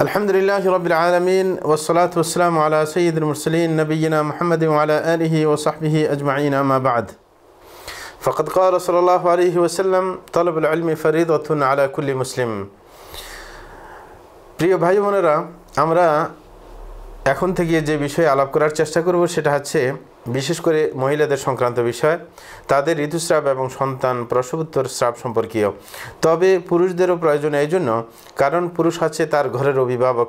الحمد لله رب العالمين والصلاة والسلام على سيد المرسلين نبينا محمد وعلى آله وصحبه أجمعين أما بعد فقد قال صلى الله عليه وسلم طلب العلم فريضة على كل مسلم প্রিয় ভাই বোনেরা আমরা এখন থেকে যে বিষয়ে আলাপ করার চেষ্টা করব সেটা হচ্ছে বিশেষ করে মহিলাদের সংক্রান্ত বিষয় তাদের ঋতুস্রাব এবং সন্তান প্রসবোত্তর স্রাব সম্পর্কীয় তবে পুরুষদেরও প্রয়োজন এই জন্য কারণ পুরুষ আছে তার ঘরের অভিভাবক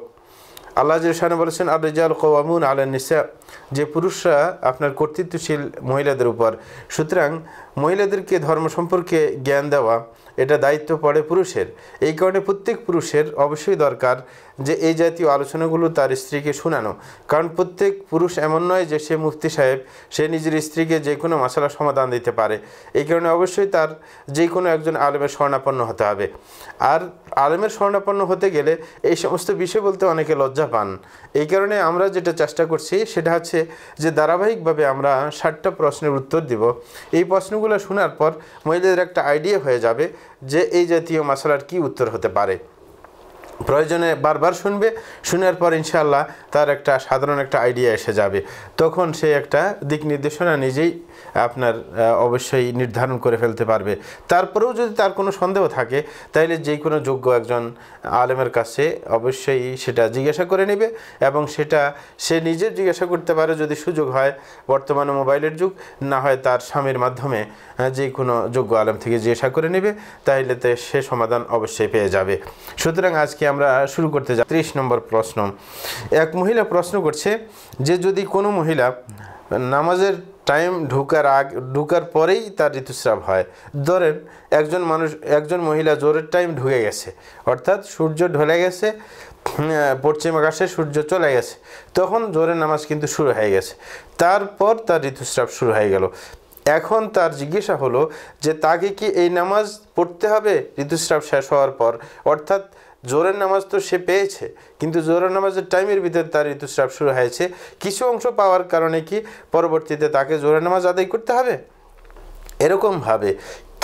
আল্লাহ জেসানে বলেছেন আর রেজাল কোয়ামুন আলেন নিসা যে পুরুষরা আপনার কর্তৃত্বশীল মহিলাদের উপর সুতরাং মহিলাদেরকে ধর্ম সম্পর্কে জ্ঞান দেওয়া এটা দায়িত্ব পড়ে পুরুষের এই কারণে প্রত্যেক পুরুষের অবশ্যই দরকার যে এই জাতীয় আলোচনাগুলো তার স্ত্রীকে শোনানো কারণ প্রত্যেক পুরুষ এমন নয় যে সে মুফতি সাহেব সে নিজের স্ত্রীকে যে কোনো মশালা সমাধান দিতে পারে এই কারণে অবশ্যই তার যে কোনো একজন আলেমের স্বর্ণাপন্ন হতে হবে আর আলেমের স্বর্ণাপন্ন হতে গেলে এই সমস্ত বিষয় বলতে অনেকে লজ্জা পান এই কারণে আমরা যেটা চেষ্টা করছি সেটা হচ্ছে যে ধারাবাহিকভাবে আমরা ষাটটা প্রশ্নের উত্তর দিব এই প্রশ্নগুলো কথাগুলো শোনার পর মহিলাদের একটা আইডিয়া হয়ে যাবে যে এই জাতীয় মশলার কি উত্তর হতে পারে প্রয়োজনে বারবার শুনবে শুনার পর ইনশাল্লাহ তার একটা সাধারণ একটা আইডিয়া এসে যাবে তখন সে একটা দিক নির্দেশনা নিজেই আপনার অবশ্যই নির্ধারণ করে ফেলতে পারবে তারপরেও যদি তার কোনো সন্দেহ থাকে তাইলে যে কোনো যোগ্য একজন আলেমের কাছে অবশ্যই সেটা জিজ্ঞাসা করে নেবে এবং সেটা সে নিজে জিজ্ঞাসা করতে পারে যদি সুযোগ হয় বর্তমানে মোবাইলের যুগ না হয় তার স্বামীর মাধ্যমে যে কোনো যোগ্য আলেম থেকে জিজ্ঞাসা করে নেবে তাইলে সে সমাধান অবশ্যই পেয়ে যাবে সুতরাং আজকে আমরা শুরু করতে যাই ত্রিশ নম্বর প্রশ্ন এক মহিলা প্রশ্ন করছে যে যদি কোনো মহিলা নামাজের টাইম ঢুকার আগ ঢুকার পরেই তার ঋতুস্রাব হয় ধরেন একজন মানুষ একজন মহিলা জোরের টাইম ঢুকে গেছে অর্থাৎ সূর্য ঢলে গেছে পশ্চিম আকাশে সূর্য চলে গেছে তখন জোরের নামাজ কিন্তু শুরু হয়ে গেছে তারপর তার ঋতুস্রাব শুরু হয়ে গেল এখন তার জিজ্ঞাসা হলো যে তাকে কি এই নামাজ পড়তে হবে ঋতুস্রাব শেষ হওয়ার পর অর্থাৎ জোরের নামাজ তো সে পেয়েছে কিন্তু জোরের নামাজের টাইমের ভিতরে তার ঋতুস্রাব শুরু হয়েছে কিছু অংশ পাওয়ার কারণে কি পরবর্তীতে তাকে জোরের নামাজ আদায় করতে হবে এরকমভাবে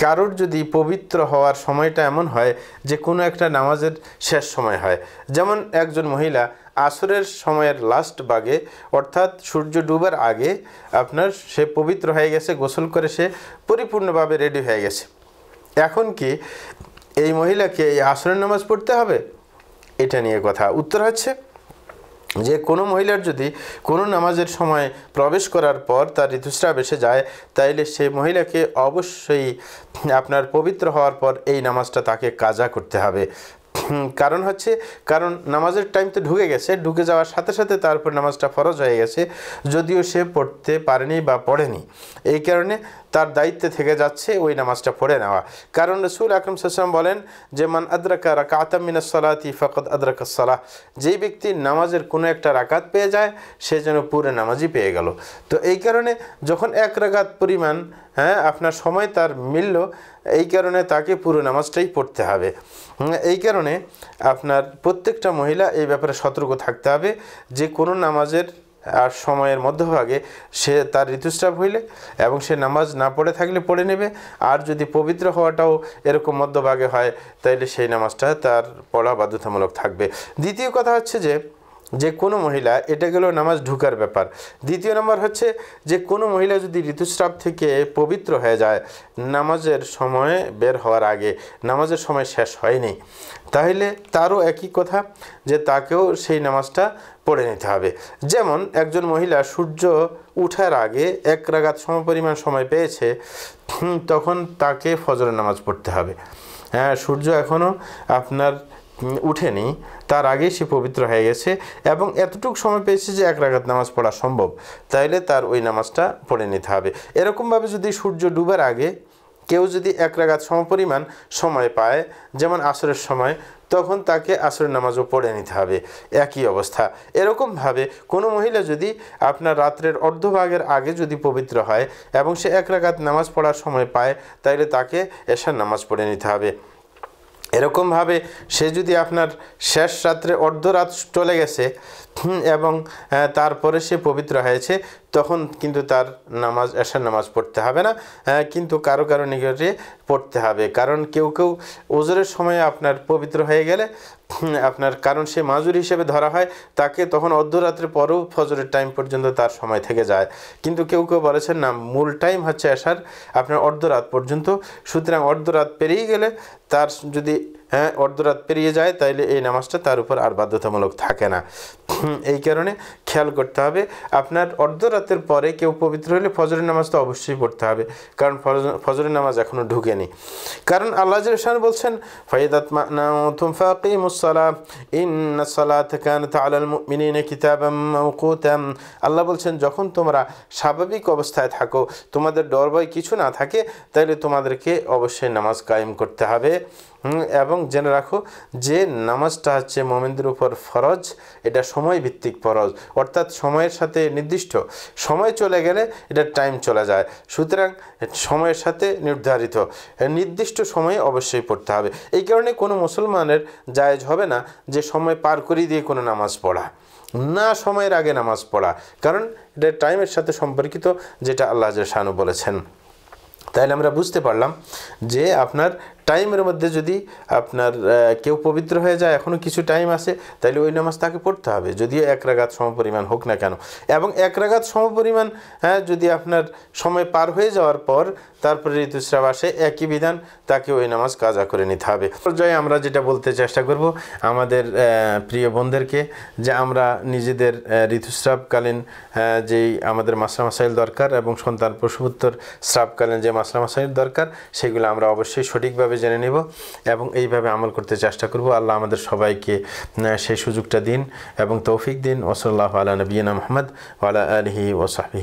কারোর যদি পবিত্র হওয়ার সময়টা এমন হয় যে কোনো একটা নামাজের শেষ সময় হয় যেমন একজন মহিলা আসরের সময়ের লাস্ট বাগে অর্থাৎ সূর্য ডুবার আগে আপনার সে পবিত্র হয়ে গেছে গোসল করে সে পরিপূর্ণভাবে রেডি হয়ে গেছে এখন কি এই মহিলাকে এই আসরের নামাজ পড়তে হবে এটা নিয়ে কথা উত্তর হচ্ছে যে কোনো মহিলার যদি কোনো নামাজের সময় প্রবেশ করার পর তার ঋতুস্রাব এসে যায় তাইলে সেই মহিলাকে অবশ্যই আপনার পবিত্র হওয়ার পর এই নামাজটা তাকে কাজা করতে হবে কারণ হচ্ছে কারণ নামাজের টাইম তো ঢুকে গেছে ঢুকে যাওয়ার সাথে সাথে তারপর নামাজটা ফরজ হয়ে গেছে যদিও সে পড়তে পারেনি বা পড়েনি এই কারণে তার দায়িত্বে থেকে যাচ্ছে ওই নামাজটা পড়ে নেওয়া কারণ রসুল আকরম সাল্লাম বলেন যে মান আদ্রাকা রাকাতাম মিনাসলাতি ফকত আদ্রাক সালাহ যেই ব্যক্তি নামাজের কোনো একটা রাকাত পেয়ে যায় সে যেন পুরো নামাজই পেয়ে গেল তো এই কারণে যখন এক রাকাত পরিমাণ হ্যাঁ আপনার সময় তার মিলল এই কারণে তাকে পুরো নামাজটাই পড়তে হবে এই কারণে আপনার প্রত্যেকটা মহিলা এই ব্যাপারে সতর্ক থাকতে হবে যে কোনো নামাজের আর সময়ের মধ্যভাগে সে তার ঋতুস্রাব হইলে এবং সে নামাজ না পড়ে থাকলে পড়ে নেবে আর যদি পবিত্র হওয়াটাও এরকম মধ্যভাগে হয় তাইলে সেই নামাজটা তার পড়া বাধ্যতামূলক থাকবে দ্বিতীয় কথা হচ্ছে যে যে কোনো মহিলা এটা গেল নামাজ ঢুকার ব্যাপার দ্বিতীয় নম্বর হচ্ছে যে কোনো মহিলা যদি ঋতুস্রাব থেকে পবিত্র হয়ে যায় নামাজের সময়ে বের হওয়ার আগে নামাজের সময় শেষ হয়নি তাহলে তারও একই কথা যে তাকেও সেই নামাজটা পড়ে নিতে হবে যেমন একজন মহিলা সূর্য উঠার আগে এক রাগাত সমপরিমাণ সময় পেয়েছে তখন তাকে ফজরের নামাজ পড়তে হবে হ্যাঁ সূর্য এখনও আপনার উঠেনি তার আগেই সে পবিত্র হয়ে গেছে এবং এতটুকু সময় পেয়েছে যে এক রাগাত নামাজ পড়া সম্ভব তাইলে তার ওই নামাজটা পড়ে নিতে হবে এরকমভাবে যদি সূর্য ডুবার আগে কেউ যদি এক রাগাত সমপরিমাণ সময় পায় যেমন আসরের সময় তখন তাকে আসরের নামাজও পড়ে নিতে হবে একই অবস্থা এরকমভাবে কোনো মহিলা যদি আপনার রাত্রের অর্ধভাগের আগে যদি পবিত্র হয় এবং সে এক রাগাত নামাজ পড়ার সময় পায় তাইলে তাকে এসার নামাজ পড়ে নিতে হবে এরকমভাবে সে যদি আপনার শেষ রাত্রে অর্ধরাত চলে গেছে এবং তারপরে সে পবিত্র হয়েছে তখন কিন্তু তার নামাজ এসার নামাজ পড়তে হবে না কিন্তু কারো কারো নিকটে পড়তে হবে কারণ কেউ কেউ ওজোরের সময়ে আপনার পবিত্র হয়ে গেলে আপনার কারণ সে মাজুর হিসেবে ধরা হয় তাকে তখন অর্ধরাত্রে পরেও ফজরের টাইম পর্যন্ত তার সময় থেকে যায় কিন্তু কেউ কেউ বলেছেন না মূল টাইম হচ্ছে এসার আপনার অর্ধরাত পর্যন্ত সুতরাং অর্ধরাত পেরিয়ে গেলে তার যদি হ্যাঁ অর্ধরাত পেরিয়ে যায় তাইলে এই নামাজটা তার উপর আর বাধ্যতামূলক থাকে না এই কারণে খেয়াল করতে হবে আপনার অর্ধরাতের পরে কেউ পবিত্র হলে ফজরের নামাজ তো অবশ্যই পড়তে হবে কারণ ফজরের নামাজ এখনও ঢুকেনি কারণ আল্লাহ জরসান বলছেন আল্লাহ বলছেন যখন তোমরা স্বাভাবিক অবস্থায় থাকো তোমাদের ডর ভয় কিছু না থাকে তাইলে তোমাদেরকে অবশ্যই নামাজ কায়েম করতে হবে এবং জেনে রাখো যে নামাজটা হচ্ছে মোমেনদের উপর ফরজ এটা সময় ভিত্তিক ফরজ অর্থাৎ সময়ের সাথে নির্দিষ্ট সময় চলে গেলে এটা টাইম চলে যায় সুতরাং সময়ের সাথে নির্ধারিত নির্দিষ্ট সময়ে অবশ্যই পড়তে হবে এই কারণে কোনো মুসলমানের জায়েজ হবে না যে সময় পার করে দিয়ে কোনো নামাজ পড়া না সময়ের আগে নামাজ পড়া কারণ এটা টাইমের সাথে সম্পর্কিত যেটা আল্লাহ শাহানু বলেছেন তাহলে আমরা বুঝতে পারলাম যে আপনার টাইমের মধ্যে যদি আপনার কেউ পবিত্র হয়ে যায় এখনও কিছু টাইম আছে তাহলে ওই নামাজ তাকে পড়তে হবে যদিও এক রাগাত সমপরিমাণ হোক না কেন এবং এক রাগাত সমপরিমাণ হ্যাঁ যদি আপনার সময় পার হয়ে যাওয়ার পর তারপরে ঋতুস্রাব আসে একই বিধান তাকে ওই নামাজ কাজা করে নিতে হবে পর্যায়ে আমরা যেটা বলতে চেষ্টা করব আমাদের প্রিয় বোনদেরকে যে আমরা নিজেদের ঋতুস্রাবকালীন যেই আমাদের মাসলা মাসাইল দরকার এবং সন্তান প্রসবোত্তর স্রাবকালীন যে মাসলা মাসাইল দরকার সেগুলো আমরা অবশ্যই সঠিকভাবে কিভাবে জেনে নেব এবং এইভাবে আমল করতে চেষ্টা করব আল্লাহ আমাদের সবাইকে সেই সুযোগটা দিন এবং তৌফিক দিন ওসল্লাহ আলা নবীনা মোহাম্মদ ওয়ালা আলহি ওসাহি